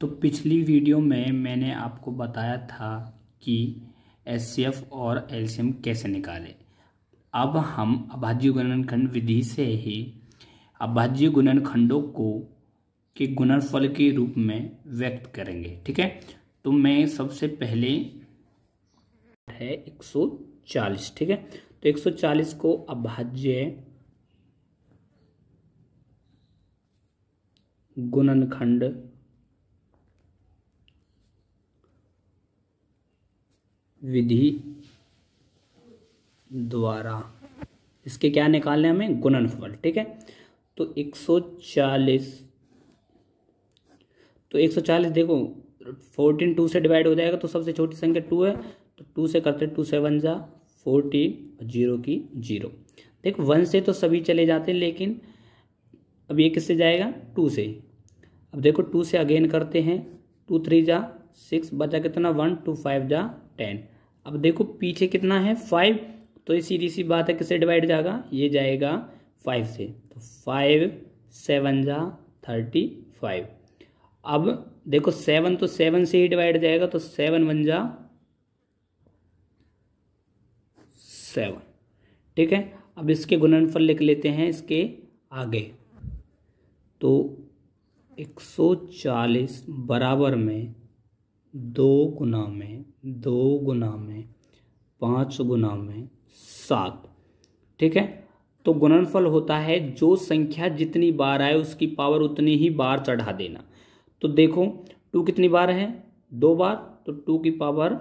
तो पिछली वीडियो में मैंने आपको बताया था कि एस और एल्शियम कैसे निकालें अब हम अभाज्य गुणनखंड विधि से ही अभाज्य गुणनखंडों को के गुणनफल के रूप में व्यक्त करेंगे ठीक है तो मैं सबसे पहले है 140 ठीक है तो 140 को अभाज्य गुणनखंड विधि द्वारा इसके क्या निकालने हमें गुणनफल ठीक है तो 140 तो 140 देखो 14 टू से डिवाइड हो जाएगा तो सबसे छोटी संख्या टू है तो टू से करते टू सेवन जा फोर्टीन जीरो की जीरो देखो वन से तो सभी चले जाते हैं लेकिन अब ये किससे जाएगा टू से अब देखो टू से अगेन करते हैं टू थ्री जा सिक्स बचा कितना वन टू फाइव जा टेन अब देखो पीछे कितना है फाइव तो ये सीधी सी बात है किससे डिवाइड जाएगा ये जाएगा फाइव से तो फाइव सेवन जा थर्टी फाइव अब देखो सेवन तो सेवन से ही डिवाइड जाएगा तो सेवन वन जा सेवन ठीक है अब इसके गुणनफल लिख लेते हैं इसके आगे तो एक सौ चालीस बराबर में दो गुना में दो गुना में पाँच गुना में सात ठीक है तो गुणनफल होता है जो संख्या जितनी बार आए उसकी पावर उतनी ही बार चढ़ा देना तो देखो टू कितनी बार है दो बार तो टू की पावर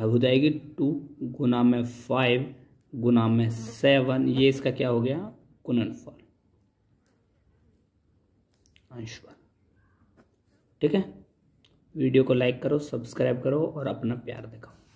हो जाएगी टू गुना में फाइव गुना में सेवन ये इसका क्या हो गया गुणनफल अंशफल ठीक है वीडियो को लाइक करो सब्सक्राइब करो और अपना प्यार दिखाओ